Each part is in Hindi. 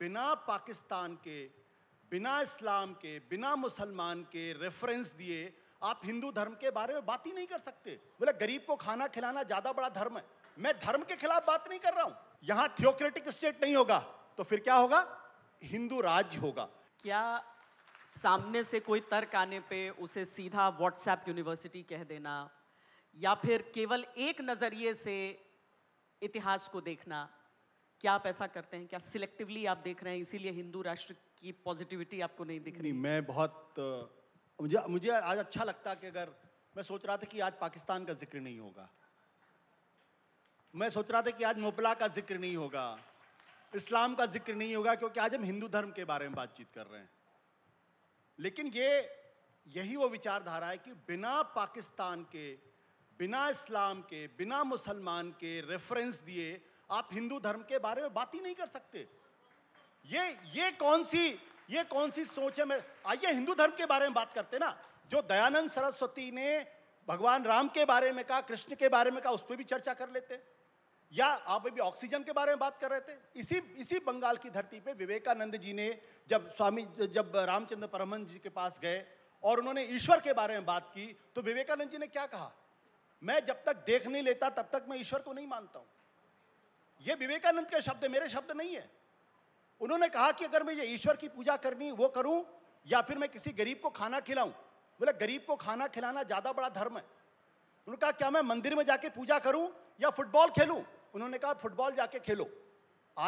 बिना पाकिस्तान के बिना इस्लाम के बिना मुसलमान के रेफरेंस दिए आप हिंदू धर्म के बारे में बात ही नहीं कर सकते बोले गरीब को खाना खिलाना ज्यादा बड़ा धर्म है मैं धर्म के खिलाफ बात नहीं कर रहा हूं यहां थियोक्रेटिक स्टेट नहीं होगा तो फिर क्या होगा हिंदू राज्य होगा क्या सामने से कोई तर्क आने पे उसे सीधा व्हाट्सएप यूनिवर्सिटी कह देना या फिर केवल एक नज़रिए से इतिहास को देखना क्या आप ऐसा करते हैं क्या सिलेक्टिवली आप देख रहे हैं इसीलिए हिंदू राष्ट्र की पॉजिटिविटी आपको नहीं दिख रही मैं बहुत मुझे मुझे आज अच्छा लगता कि अगर मैं सोच रहा था कि आज पाकिस्तान का जिक्र नहीं होगा मैं सोच रहा था कि आज मोपला का जिक्र नहीं होगा इस्लाम का जिक्र नहीं होगा क्योंकि आज हम हिंदू धर्म के बारे में बातचीत कर रहे हैं लेकिन ये यही वो विचारधारा है कि बिना पाकिस्तान के बिना इस्लाम के बिना मुसलमान के रेफरेंस दिए आप हिंदू धर्म के बारे में बात ही नहीं कर सकते ये ये कौन सी ये कौन सी सोच है मैं आइए हिंदू धर्म के बारे में बात करते ना जो दयानंद सरस्वती ने भगवान राम के बारे में कहा कृष्ण के बारे में कहा उस पर भी चर्चा कर लेते या आप अभी ऑक्सीजन के बारे में बात कर रहे थे इसी इसी बंगाल की धरती पे विवेकानंद जी ने जब स्वामी जब रामचंद्र परमन जी के पास गए और उन्होंने ईश्वर के बारे में बात की तो विवेकानंद जी ने क्या कहा मैं जब तक देख नहीं लेता तब तक मैं ईश्वर को नहीं मानता हूं ये विवेकानंद के शब्द मेरे शब्द नहीं है उन्होंने कहा कि अगर मुझे ईश्वर की पूजा करनी वो करूं या फिर मैं किसी गरीब को खाना खिलाऊं बोले गरीब को खाना खिलाना ज़्यादा बड़ा धर्म है उन्होंने कहा क्या मैं मंदिर में जाके पूजा करूं या फुटबॉल खेलूं उन्होंने कहा फुटबॉल जाके खेलो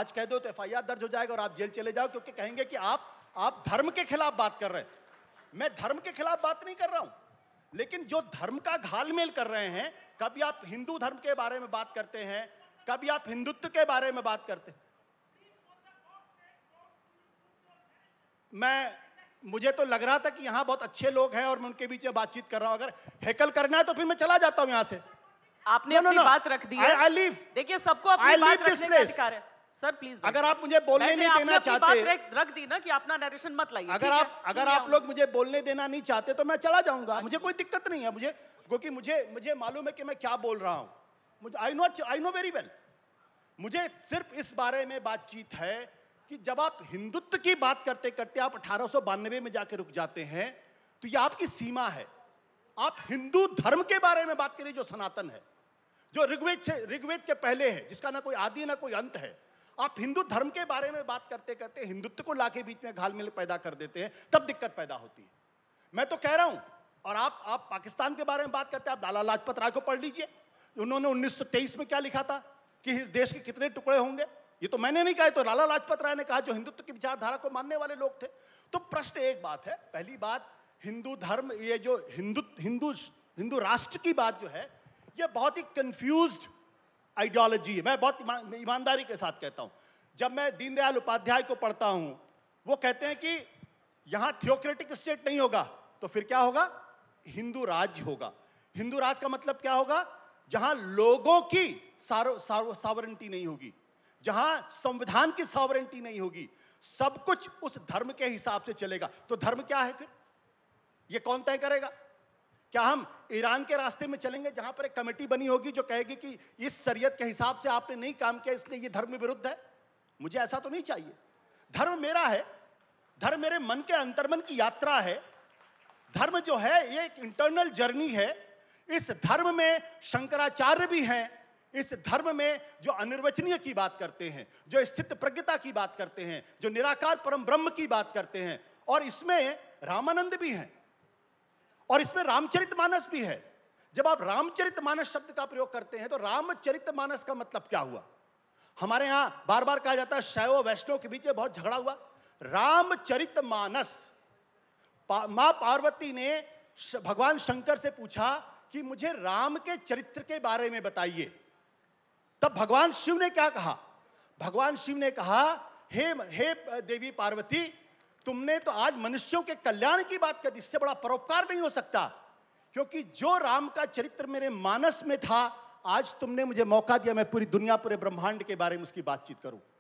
आज कह दो तो एफ दर्ज हो जाएगा और आप जेल चले जाओ क्योंकि कहेंगे कि आप आप धर्म के खिलाफ बात कर रहे हैं मैं धर्म के खिलाफ बात नहीं कर रहा हूं लेकिन जो धर्म का घालमेल कर रहे हैं कभी आप हिंदू धर्म के बारे में बात करते हैं कभी आप हिंदुत्व के बारे में बात करते मैं मुझे तो लग रहा था कि यहां बहुत अच्छे लोग हैं और मैं उनके बीच में बातचीत कर रहा हूं अगर हैकल करना है तो फिर मैं चला जाता हूं यहाँ से आपने no, अपनी no, बात रख दी है देखिए सबको अपनी बात रखने का अधिकार है सर प्लीज अगर आप मुझे बोलने नहीं देना चाहते बात रख दी ना कि अपना नरेशन मत लाइए अगर आप अगर आप लोग मुझे बोलने देना नहीं चाहते तो मैं चला जाऊंगा हाँ मुझे कोई दिक्कत नहीं है मुझे क्योंकि मुझे मुझे मालूम है कि मैं क्या बोल रहा हूँ I know I know very well मुझे सिर्फ इस बारे में बातचीत है कि जब आप हिंदुत्व की बात करते करते आप अठारह में जाकर रुक जाते हैं तो ये आपकी सीमा है आप हिंदू धर्म के बारे में बात करिए जो सनातन है जो ऋग्वेद ऋग्वेद के पहले है जिसका ना कोई आदि ना कोई अंत है आप हिंदू धर्म के बारे में बात करते करते हिंदुत्व को लाके बीच में घाल मिल पैदा कर देते हैं तब दिक्कत पैदा होती है मैं तो कह रहा हूं और आप आप पाकिस्तान के बारे में बात करते हैं आप लाला लाजपत राय को पढ़ लीजिए उन्होंने 1923 में क्या लिखा था कि इस देश के कितने टुकड़े होंगे ये तो मैंने नहीं कहा तो लाला लाजपत राय ने कहा जो हिंदुत्व की विचारधारा को मानने वाले लोग थे तो प्रश्न एक बात है पहली बात हिंदू धर्म ये जो हिंदू हिंदू हिंदू राष्ट्र की बात जो है ये बहुत ही कंफ्यूज आइडियोलॉजी है मैं बहुत ईमानदारी के साथ कहता हूँ जब मैं दीनदयाल उपाध्याय को पढ़ता हूँ वो कहते हैं कि यहाँ थियोक्रेटिक स्टेट नहीं होगा तो फिर क्या होगा हिंदू राज्य होगा हिंदू राज का मतलब क्या होगा जहां लोगों की सारो, सारो, सावरेंटी नहीं होगी जहां संविधान की सावरेंटी नहीं होगी सब कुछ उस धर्म के हिसाब से चलेगा तो धर्म क्या है फिर ये कौन तय करेगा क्या हम ईरान के रास्ते में चलेंगे जहां पर एक कमेटी बनी होगी जो कहेगी कि इस शरीयत के हिसाब से आपने नहीं काम किया इसलिए ये धर्म विरुद्ध है मुझे ऐसा तो नहीं चाहिए धर्म मेरा है धर्म मेरे मन के अंतर्मन की यात्रा है धर्म जो है ये एक इंटरनल जर्नी है इस धर्म में शंकराचार्य भी हैं इस धर्म में जो अनिर्वचनीय की बात करते हैं जो स्थित प्रज्ञता की बात करते हैं जो निराकार परम ब्रह्म की बात करते हैं और इसमें रामानंद भी हैं और इसमें रामचरित मानस भी है जब आप रामचरित मानस शब्द का प्रयोग करते हैं तो रामचरित मानस का मतलब क्या हुआ हमारे यहां बार बार कहा जाता है शैव वैष्णव के बीच बहुत झगड़ा हुआ रामचरित मानस पा, पार्वती ने भगवान शंकर से पूछा कि मुझे राम के चरित्र के बारे में बताइए तब भगवान शिव ने क्या कहा भगवान शिव ने कहा हे हे देवी पार्वती तुमने तो आज मनुष्यों के कल्याण की बात कर इससे बड़ा परोपकार नहीं हो सकता क्योंकि जो राम का चरित्र मेरे मानस में था आज तुमने मुझे मौका दिया मैं पूरी दुनिया पूरे ब्रह्मांड के बारे में उसकी बातचीत करूं